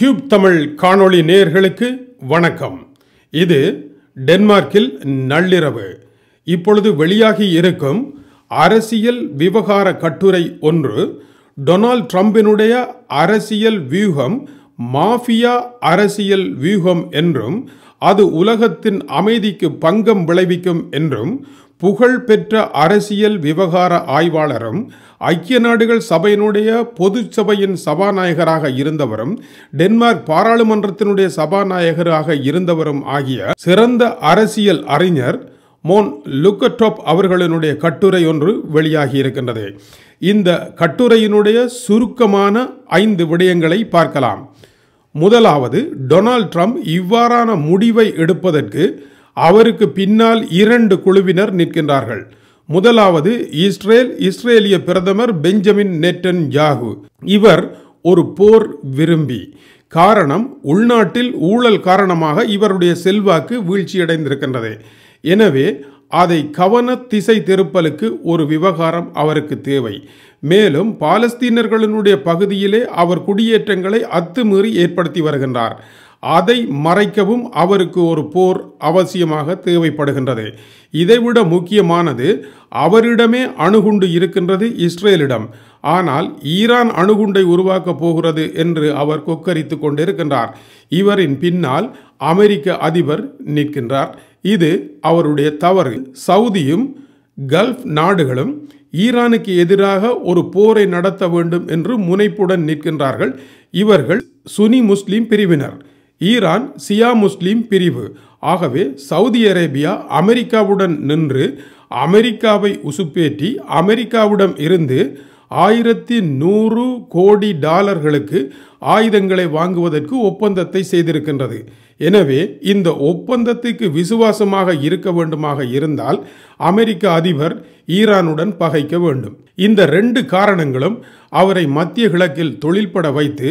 tube Tamil காணொளி நேயர்களுக்கு வணக்கம் இது டென்மார்க்கில் நள்ளிரவு இப்பொழுது வெளியாகி இருக்கும் அரசியல் விவகார கட்டுரை ஒன்று டொனால்ட் ட்ரம்பினுடைய அரசியல் வியூகம் மாஃபியா அரசியல் வியூகம் என்றும் அது உலகத்தின் அமைதிக்கு பங்கம் விளைவிக்கும் என்றும் புகழ்பெற்ற அரசியல் விவகார ஆய்வாளரும் ஐக்கிய நாடுகள் சபையினுடைய பொது சபையின் சபாநாயகராக இருந்தவரும் டென்மார்க் பாராளுமன்றத்தினுடைய சபாநாயகராக இருந்தவரும் ஆகிய சிறந்த அரசியல் அறிஞர் மோன் லுக்கட்டோப் அவர்களினுடைய கட்டுரை ஒன்று வெளியாகி இருக்கின்றது இந்த கட்டுரையினுடைய சுருக்கமான ஐந்து விடயங்களை பார்க்கலாம் முதலாவது டொனால்ட் ட்ரம்ப் இவ்வாறான முடிவை எடுப்பதற்கு அவருக்கு பின்னால் இரண்டு குழுவினர் நிற்கின்றார்கள் முதலாவது இஸ்ரேல் இஸ்ரேலிய பிரதமர் பெஞ்சமின் நெட்டன் யாகு இவர் ஒரு போர் விரும்பி காரணம் உள்நாட்டில் ஊழல் காரணமாக இவருடைய செல்வாக்கு வீழ்ச்சியடைந்திருக்கின்றது எனவே அதை கவன திசை திருப்பலுக்கு ஒரு விவகாரம் அவருக்கு தேவை மேலும் பாலஸ்தீனர்களினுடைய பகுதியிலே அவர் குடியேற்றங்களை அத்துமீறி ஏற்படுத்தி வருகின்றார் அதை மறைக்கவும் அவருக்கு ஒரு போர் அவசியமாக தேவைப்படுகின்றது இதைவிட முக்கியமானது அவரிடமே அணுகுண்டு இருக்கின்றது இஸ்ரேலிடம் ஆனால் ஈரான் அணுகுண்டை உருவாக்கப் போகிறது என்று அவர் கொக்கரித்து கொண்டிருக்கின்றார் இவரின் பின்னால் அமெரிக்க அதிபர் நிற்கின்றார் இது அவருடைய தவறு சவுதியும் கல்ஃப் நாடுகளும் ஈரானுக்கு எதிராக ஒரு போரை நடத்த வேண்டும் என்று முனைப்புடன் நிற்கின்றார்கள் இவர்கள் சுனி முஸ்லிம் பிரிவினர் ஈரான் சியா முஸ்லீம் பிரிவு ஆகவே சவுதி அரேபியா அமெரிக்காவுடன் நின்று அமெரிக்காவை உசுப்பேற்றி அமெரிக்காவிடம் இருந்து ஆயிரத்தி நூறு கோடி டாலர்களுக்கு ஆயுதங்களை வாங்குவதற்கு ஒப்பந்தத்தை செய்திருக்கின்றது எனவே இந்த ஒப்பந்தத்துக்கு விசுவாசமாக இருக்க வேண்டுமாக இருந்தால் அமெரிக்க அதிபர் ஈரானுடன் பகைக்க வேண்டும் இந்த ரெண்டு காரணங்களும் அவரை மத்திய கிழக்கில் தொழில்பட வைத்து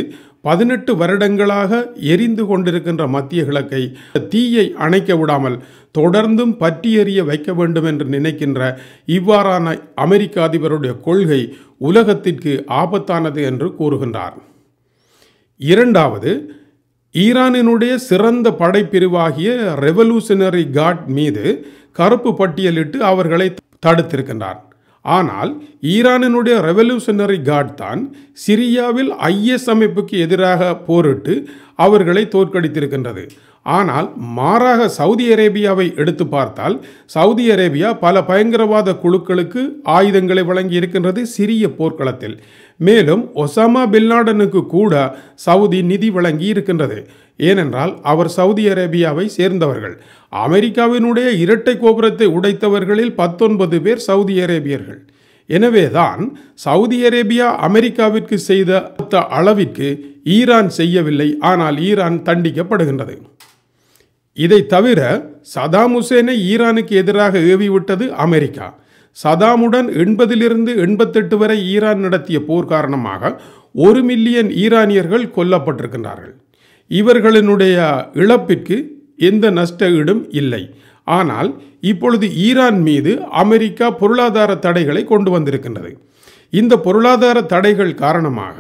பதினெட்டு வருடங்களாக எரிந்து கொண்டிருக்கின்ற மத்திய கிழக்கை தீயை அணைக்க விடாமல் தொடர்ந்தும் பற்றி வைக்க வேண்டும் என்று நினைக்கின்ற இவ்வாறான அமெரிக்க அதிபருடைய கொள்கை உலகத்திற்கு ஆபத்தானது என்று கூறுகின்றார் இரண்டாவது ஈரானினுடைய சிறந்த படைப்பிரிவாகிய ரெவல்யூஷனரி கார்ட் மீது கருப்பு பட்டியலிட்டு அவர்களை தடுத்திருக்கின்றார் ஆனால் ஈரானினுடைய ரெவல்யூஷனரி கார்டு தான் சிரியாவில் ஐஎஸ் அமைப்புக்கு எதிராக போரிட்டு அவர்களை தோற்கடித்திருக்கின்றது ஆனால் மாறாக சவுதி அரேபியாவை எடுத்து பார்த்தால் சவுதி அரேபியா பல பயங்கரவாத குழுக்களுக்கு ஆயுதங்களை வழங்கி இருக்கின்றது சிறிய போர்க்களத்தில் மேலும் ஒசாமா பில்லாடனுக்கு கூட சவுதி நிதி வழங்கி இருக்கின்றது ஏனென்றால் அவர் சவுதி அரேபியாவை சேர்ந்தவர்கள் அமெரிக்காவினுடைய இரட்டை கோபுரத்தை உடைத்தவர்களில் பத்தொன்பது பேர் சவுதி அரேபியர்கள் எனவேதான் சவுதி அரேபியா அமெரிக்காவிற்கு செய்த அளவிற்கு ஈரான் செய்யவில்லை ஆனால் ஈரான் தண்டிக்கப்படுகின்றது இதை தவிர சதாம் ஹுசேனை ஈரானுக்கு எதிராக ஏவிவிட்டது அமெரிக்கா சதாமுடன் எண்பதிலிருந்து எண்பத்தெட்டு வரை ஈரான் நடத்திய போர் காரணமாக ஒரு மில்லியன் ஈரானியர்கள் கொல்லப்பட்டிருக்கின்றார்கள் இவர்களினுடைய இழப்பிற்கு எந்த நஷ்ட ஈடும் இல்லை ஆனால் இப்பொழுது ஈரான் மீது அமெரிக்கா பொருளாதார தடைகளை கொண்டு வந்திருக்கின்றது இந்த பொருளாதார தடைகள் காரணமாக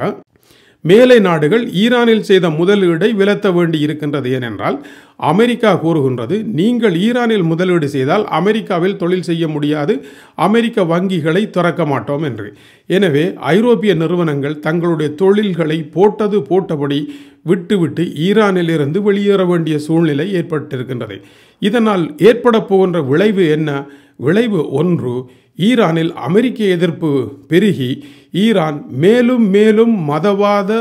மேலை நாடுகள் ஈரானில் செய்த முதலீடை விலத்த வேண்டி இருக்கின்றது ஏனென்றால் அமெரிக்கா கூறுகின்றது நீங்கள் ஈரானில் முதலீடு செய்தால் அமெரிக்காவில் தொழில் செய்ய முடியாது அமெரிக்க வங்கிகளை திறக்க மாட்டோம் என்று எனவே ஐரோப்பிய நிறுவனங்கள் தங்களுடைய தொழில்களை போட்டது போட்டபடி விட்டுவிட்டு ஈரானிலிருந்து வெளியேற வேண்டிய சூழ்நிலை ஏற்பட்டிருக்கின்றது இதனால் ஏற்பட போகின்ற விளைவு என்ன விளைவு ஒன்று ஈரானில் அமெரிக்க எதிர்ப்பு பெருகி ஈரான் மேலும் மேலும் மதவாத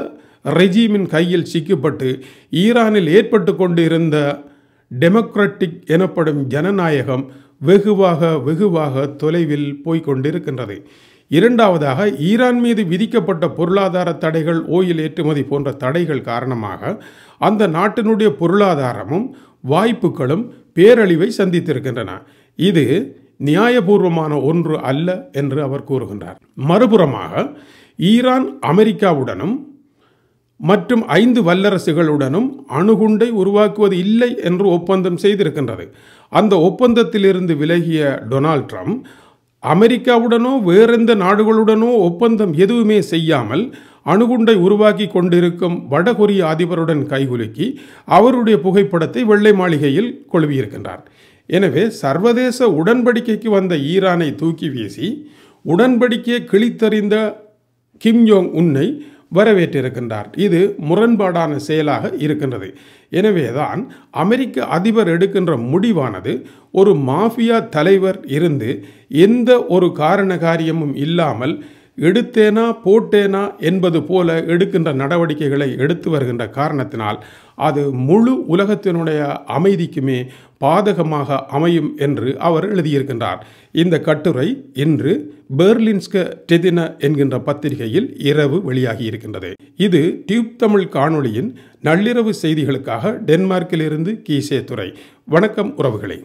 ரெஜீமின் கையில் சிக்கப்பட்டு ஈரானில் ஏற்பட்டு கொண்டிருந்த டெமோக்ராட்டிக் எனப்படும் ஜனநாயகம் வெகுவாக வெகுவாக தொலைவில் போய்கொண்டிருக்கின்றது இரண்டாவதாக ஈரான் மீது விதிக்கப்பட்ட பொருளாதார தடைகள் ஓயில் ஏற்றுமதி போன்ற தடைகள் காரணமாக அந்த நாட்டினுடைய பொருளாதாரமும் வாய்ப்புகளும் பேரழிவை சந்தித்திருக்கின்றன இது நியாயபூர்வமான ஒன்று அல்ல என்று அவர் கூறுகின்றார் மறுபுறமாக ஈரான் அமெரிக்காவுடனும் மற்றும் ஐந்து வல்லரசுகளுடனும் அணுகுண்டை உருவாக்குவது இல்லை என்று ஒப்பந்தம் செய்திருக்கின்றது அந்த ஒப்பந்தத்திலிருந்து விலகிய டொனால்ட் ட்ரம்ப் அமெரிக்காவுடனோ வேறெந்த நாடுகளுடனோ ஒப்பந்தம் எதுவுமே செய்யாமல் அணுகுண்டை உருவாக்கி கொண்டிருக்கும் வடகொரிய அதிபருடன் கைகுலுக்கி அவருடைய புகைப்படத்தை வெள்ளை மாளிகையில் கொழுவியிருக்கின்றார் எனவே சர்வதேச உடன்படிக்கைக்கு வந்த ஈரானை தூக்கி வீசி உடன்படிக்கையை கிழித்தறிந்த கிம் ஜோங் உன்னை வரவேற்றிருக்கின்றார் இது முரண்பாடான செயலாக இருக்கின்றது எனவேதான் அமெரிக்க அதிபர் எடுக்கின்ற முடிவானது ஒரு மாஃபியா தலைவர் இருந்து எந்த ஒரு காரண காரியமும் இல்லாமல் எடுத்தேனா போட்டேனா என்பது போல எடுக்கின்ற நடவடிக்கைகளை எடுத்து வருகின்ற காரணத்தினால் அது முழு உலகத்தினுடைய அமைதிக்குமே பாதகமாக அமையும் என்று அவர் எழுதியிருக்கின்றார் இந்த கட்டுரை இன்று பெர்லின்ஸ்க டெதின என்கின்ற பத்திரிகையில் இரவு வெளியாகி இருக்கின்றது இது டியூப் தமிழ் காணொளியின் நள்ளிரவு செய்திகளுக்காக டென்மார்க்கிலிருந்து கீசே துறை வணக்கம் உறவுகளை